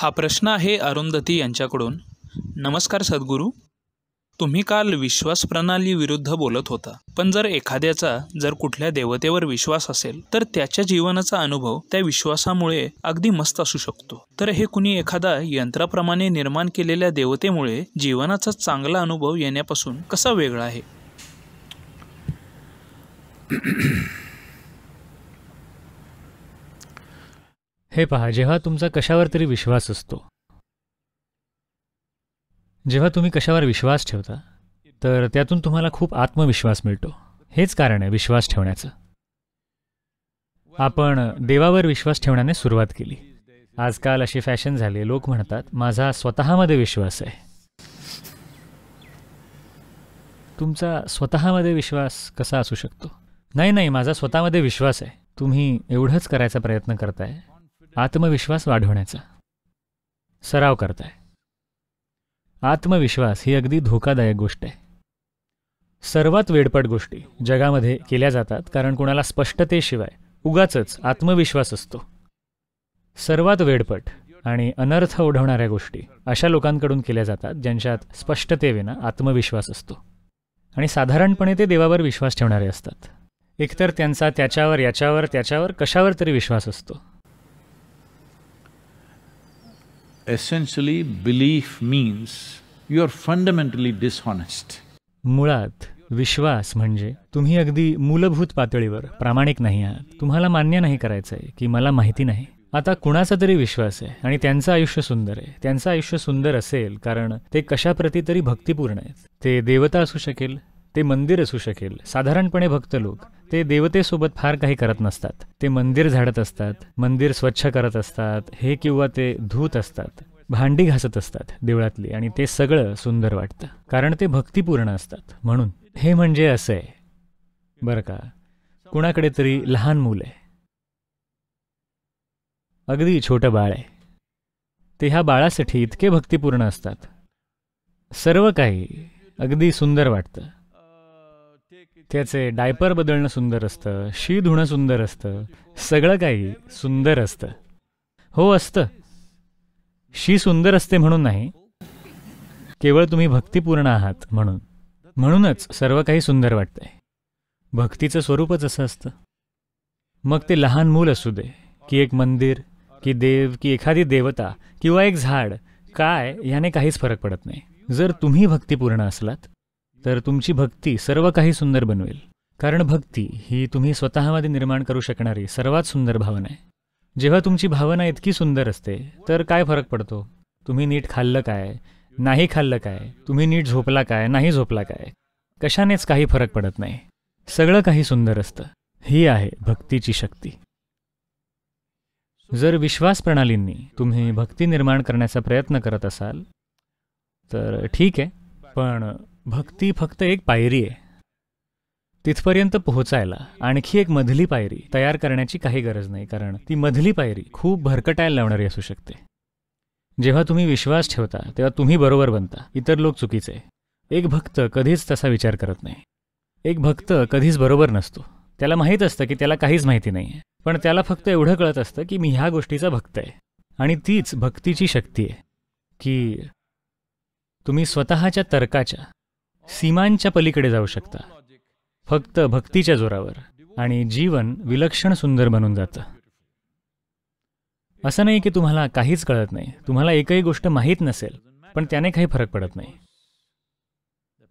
हा प्रश्न आहे अरुंधती यांच्याकडून नमस्कार सद्गुरू तुम्ही काल विश्वास प्रणाली विरुद्ध बोलत होता पण जर एखाद्याचा जर कुठल्या देवतेवर विश्वास असेल तर त्याच्या जीवनाचा अनुभव त्या विश्वासामुळे अगदी मस्त असू शकतो तर हे कुणी एखादा यंत्राप्रमाणे निर्माण केलेल्या देवतेमुळे जीवनाचा चांगला अनुभव येण्यापासून कसा वेगळा आहे हे पहा जेव्हा तुमचा कशावर तरी विश्वास असतो जेव्हा तुम्ही कशावर विश्वास ठेवता तर त्यातून तुम्हाला खूप आत्मविश्वास मिळतो हेच कारण आहे विश्वास ठेवण्याचं आपण देवावर विश्वास ठेवण्याने सुरुवात केली आजकाल अशी फॅशन झाली लोक म्हणतात माझा स्वतःमध्ये विश्वास आहे तुमचा स्वतःमध्ये विश्वास कसा असू शकतो नाही नाही माझा स्वतःमध्ये विश्वास आहे तुम्ही एवढंच करायचा प्रयत्न करताय आत्मविश्वास वाढवण्याचा सराव करताय आत्मविश्वास ही अगदी धोकादायक गोष्ट आहे सर्वात वेडपट गोष्टी जगामध्ये केल्या जातात कारण कोणाला स्पष्टतेशिवाय उगाच आत्मविश्वास असतो सर्वात वेडपट आणि अनर्थ ओढवणाऱ्या गोष्टी अशा लोकांकडून केल्या जातात ज्यांच्यात स्पष्टतेविना आत्मविश्वास असतो आणि साधारणपणे ते देवावर विश्वास ठेवणारे असतात एकतर त्यांचा त्याच्यावर याच्यावर त्याच्यावर कशावर तरी विश्वास असतो Essentially, belief means you are fundamentally dishonest. मुळात विश्वास म्हणजे तुम्ही अगदी मूलभूत पातळीवर प्रामाणिक नाही आहात तुम्हाला मान्य नाही करायचं आहे की मला माहिती नाही आता कुणाचा तरी विश्वास आहे आणि त्यांचं आयुष्य सुंदर आहे त्यांचं आयुष्य सुंदर असेल कारण ते कशाप्रती तरी भक्तिपूर्ण आहेत ते देवता असू शकेल ते मंदिर असू शकेल साधारणपणे भक्त लोक ते देवतेसोबत फार काही करत नसतात ते मंदिर झाडत असतात मंदिर स्वच्छ करत असतात हे किंवा ते धूत असतात भांडी घासत असतात देवळातली आणि ते सगळं सुंदर वाटतं कारण ते भक्तीपूर्ण असतात म्हणून हे म्हणजे असं आहे बरं का कुणाकडे तरी लहान मूल आहे अगदी छोटं बाळ आहे ते ह्या बाळासाठी इतके भक्तिपूर्ण असतात सर्व काही अगदी सुंदर वाटतं त्याचे डायपर बदलणं सुंदर असतं शी धुणं सुंदर असतं सगळं काही सुंदर असतं हो असतं शी सुंदर असते म्हणून नाही केवळ तुम्ही भक्तीपूर्ण आहात म्हणून म्हणूनच सर्व काही सुंदर वाटतंय भक्तीचं स्वरूपच असं असतं मग ते लहान मूल असू दे की एक मंदिर की देव की एखादी देवता किंवा एक झाड काय याने काहीच फरक पडत नाही जर तुम्ही भक्तिपूर्ण असलात तर तुमची भक्ती सर्व काही सुंदर बनवेल कारण भक्ती ही तुम्ही स्वतःमध्ये निर्माण करू शकणारी सर्वात सुंदर भावना आहे जेव्हा तुमची भावना इतकी सुंदर असते तर काय फरक पडतो तुम्ही नीट खाल्लं काय नाही खाल्लं काय तुम्ही नीट झोपला काय नाही झोपला काय कशानेच काही फरक पडत नाही सगळं काही सुंदर असतं ही आहे भक्तीची शक्ती जर विश्वास प्रणालींनी तुम्ही भक्ती निर्माण करण्याचा प्रयत्न करत असाल तर ठीक आहे पण भक्ती फक्त एक पायरी आहे तिथपर्यंत पोहोचायला आणखी एक मधली पायरी तयार करण्याची काही गरज नाही कारण ती मधली पायरी खूप भरकटायला लावणारी असू शकते जेव्हा तुम्ही विश्वास ठेवता तेव्हा तुम्ही बरोबर बनता इतर लोक चुकीचे एक भक्त कधीच तसा विचार करत नाही एक भक्त कधीच बरोबर नसतो त्याला माहीत असतं की त्याला काहीच माहिती नाही आहे पण त्याला फक्त एवढं कळत असतं की मी ह्या गोष्टीचा भक्त आहे आणि तीच भक्तीची शक्ती आहे की तुम्ही स्वतःच्या तर्काच्या सीमांच्या पलीकडे जाऊ शकता फक्त भक्तीच्या जोरावर आणि जीवन विलक्षण सुंदर बनून जात असं नाही की तुम्हाला काहीच कळत नाही तुम्हाला एकही गोष्ट माहीत नसेल पण त्याने काही फरक पडत नाही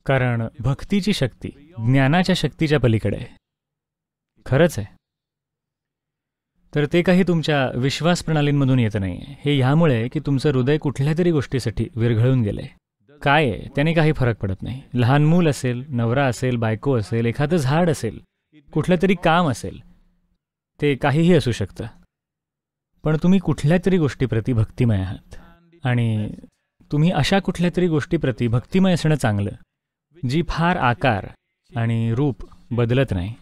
कारण भक्तीची शक्ती ज्ञानाच्या शक्तीच्या पलीकडे आहे खरंच आहे तर ते काही तुमच्या विश्वास प्रणालींमधून येत नाही हे ह्यामुळे की तुमचं हृदय कुठल्या तरी गोष्टीसाठी विरघळून गेलं काय आहे त्याने काही फरक पडत नाही लहान मूल असेल नवरा असेल बायको असेल एखादं झाड असेल कुठलं तरी काम असेल ते काहीही असू शकतं पण तुम्ही कुठल्या तरी गोष्टीप्रती भक्तिमय आहात आणि तुम्ही अशा कुठल्या तरी गोष्टीप्रती भक्तिमय असणं चांगलं जी फार आकार आणि रूप बदलत नाही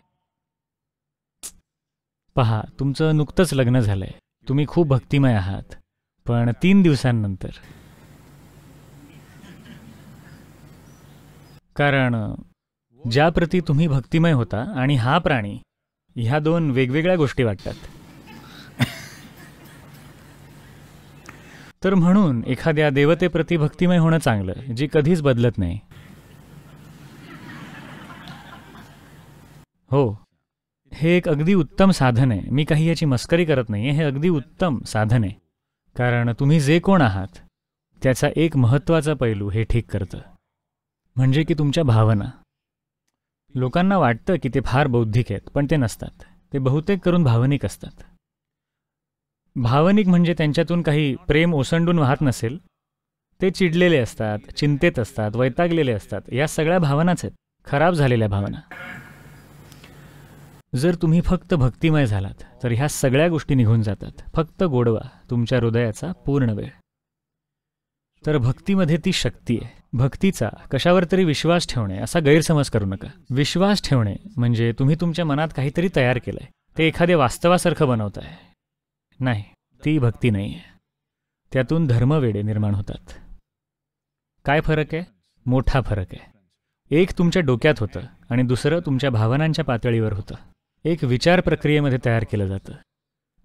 पहा तुमचं नुकतंच लग्न झालंय तुम्ही खूप भक्तिमय आहात पण तीन दिवसांनंतर कारण ज्याप्रती तुम्ही भक्तिमय होता आणि हा प्राणी ह्या दोन वेगवेगळ्या गोष्टी वाटतात तर म्हणून एखाद्या देवतेप्रती भक्तिमय होणं चांगलं जी कधीच बदलत नाही हो हे एक अगदी उत्तम साधन आहे मी काही याची मस्करी करत नाही हे अगदी उत्तम साधन आहे कारण तुम्ही जे कोण आहात त्याचा एक महत्त्वाचा पैलू हे ठीक करतं म्हणजे की तुमच्या भावना लोकांना वाटतं की ते फार बौद्धिक आहेत पण ते नसतात ते बहुतेक करून भावनिक असतात भावनिक म्हणजे त्यांच्यातून काही प्रेम ओसंडून वाहत नसेल ते चिडलेले असतात चिंतेत असतात वैतागलेले असतात या सगळ्या भावनाच आहेत खराब झालेल्या भावना जर तुम्ही फक्त भक्तिमय झालात तर ह्या सगळ्या गोष्टी निघून जातात फक्त गोडवा तुमच्या हृदयाचा पूर्ण वेळ तर भक्तीमध्ये ती शक्ती आहे भक्तीचा कशावर तरी विश्वास ठेवणे असा गैरसमज करू नका विश्वास ठेवणे म्हणजे तुम्ही तुमच्या मनात काहीतरी तयार केलंय ते एखाद्या वास्तवासारखं बनवत आहे नाही ती भक्ती नाही आहे त्यातून धर्मवेडे निर्माण होतात काय फरक आहे मोठा फरक आहे एक तुमच्या डोक्यात होतं आणि दुसरं तुमच्या भावनांच्या पातळीवर होतं एक विचार प्रक्रियेमध्ये तयार केलं जातं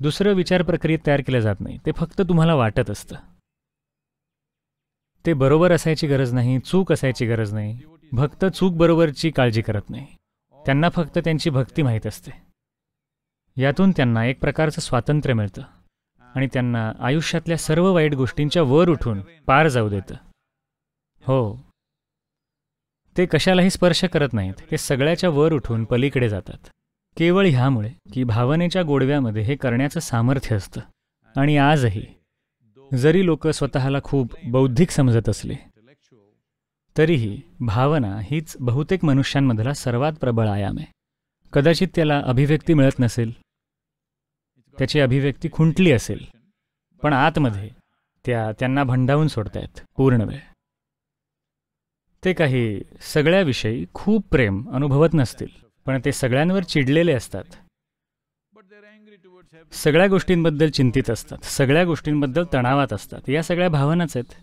दुसरं विचार प्रक्रियेत तयार केलं जात नाही ते फक्त तुम्हाला वाटत असतं ते बरोबर असायची गरज नाही चूक असायची गरज नाही भक्त चूक बरोबरची काळजी करत नाही त्यांना फक्त त्यांची भक्ती माहीत असते यातून त्यांना एक प्रकारचं स्वातंत्र्य मिळतं आणि त्यांना आयुष्यातल्या सर्व वाईट गोष्टींच्या वर उठून पार जाऊ देतं हो ते कशालाही स्पर्श करत नाहीत ते सगळ्याच्या वर उठून पलीकडे जातात केवळ ह्यामुळे की भावनेच्या गोडव्यामध्ये हे करण्याचं सामर्थ्य असतं आणि आजही जरी लोक स्वतःला खूप बौद्धिक समजत असले तरीही भावना हीच बहुतेक मनुष्यांमधला सर्वात प्रबळ आयाम आहे कदाचित त्याला अभिव्यक्ती मिळत नसेल त्याची अभिव्यक्ती खुंटली असेल पण आतमध्ये त्या त्यांना भंडावून सोडतायत पूर्ण वेळ ते काही सगळ्याविषयी खूप प्रेम अनुभवत नसतील पण ते सगळ्यांवर चिडलेले असतात सगळ्या गोष्टींबद्दल चिंतित असतात सगळ्या गोष्टींबद्दल तणावात असतात या सगळ्या भावनाच आहेत